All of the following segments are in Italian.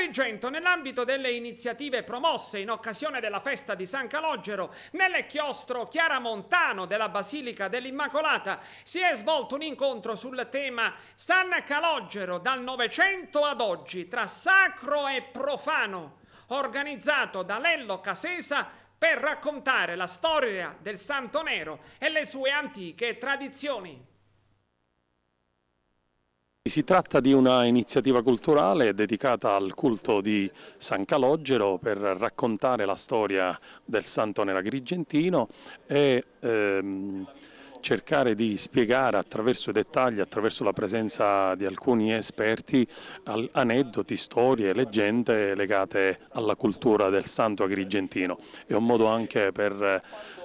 Agrigento, nell'ambito delle iniziative promosse in occasione della festa di San Calogero nel chiostro Chiaramontano della Basilica dell'Immacolata, si è svolto un incontro sul tema San Calogero dal Novecento ad oggi, tra sacro e profano, organizzato da Lello Casesa per raccontare la storia del Santo Nero e le sue antiche tradizioni. Si tratta di una iniziativa culturale dedicata al culto di San Calogero per raccontare la storia del santo nella e ehm, cercare di spiegare attraverso i dettagli, attraverso la presenza di alcuni esperti, aneddoti, storie, leggende legate alla cultura del santo agrigentino. È un modo anche per eh,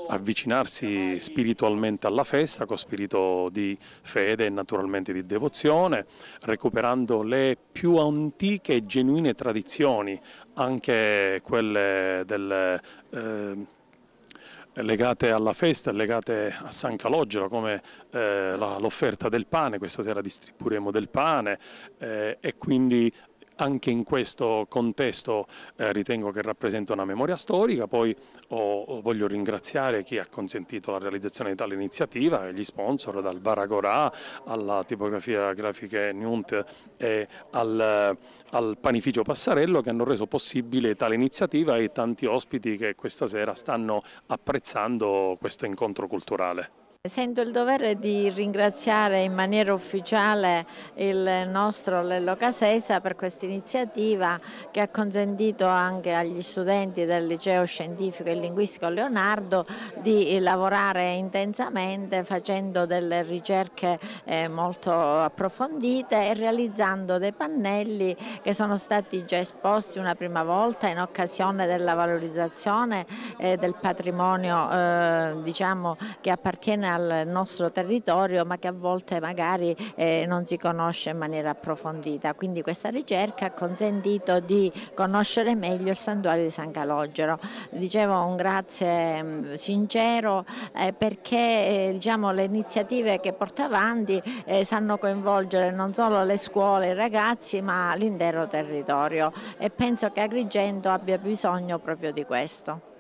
avvicinarsi spiritualmente alla festa con spirito di fede e naturalmente di devozione, recuperando le più antiche e genuine tradizioni, anche quelle del eh, legate alla festa, legate a San Calogero, come eh, l'offerta del pane, questa sera distribuiremo del pane eh, e quindi anche in questo contesto eh, ritengo che rappresenta una memoria storica, poi oh, voglio ringraziare chi ha consentito la realizzazione di tale iniziativa, gli sponsor dal Baragorà alla tipografia grafiche Nunt e al, al panificio Passarello che hanno reso possibile tale iniziativa e tanti ospiti che questa sera stanno apprezzando questo incontro culturale. Sento il dovere di ringraziare in maniera ufficiale il nostro Lello Casesa per questa iniziativa che ha consentito anche agli studenti del liceo scientifico e linguistico Leonardo di lavorare intensamente facendo delle ricerche eh, molto approfondite e realizzando dei pannelli che sono stati già esposti una prima volta in occasione della valorizzazione eh, del patrimonio eh, diciamo, che appartiene a al nostro territorio ma che a volte magari eh, non si conosce in maniera approfondita. Quindi questa ricerca ha consentito di conoscere meglio il santuario di San Calogero. Dicevo un grazie mm, sincero eh, perché eh, diciamo, le iniziative che porta avanti eh, sanno coinvolgere non solo le scuole, i ragazzi ma l'intero territorio e penso che Agrigento abbia bisogno proprio di questo.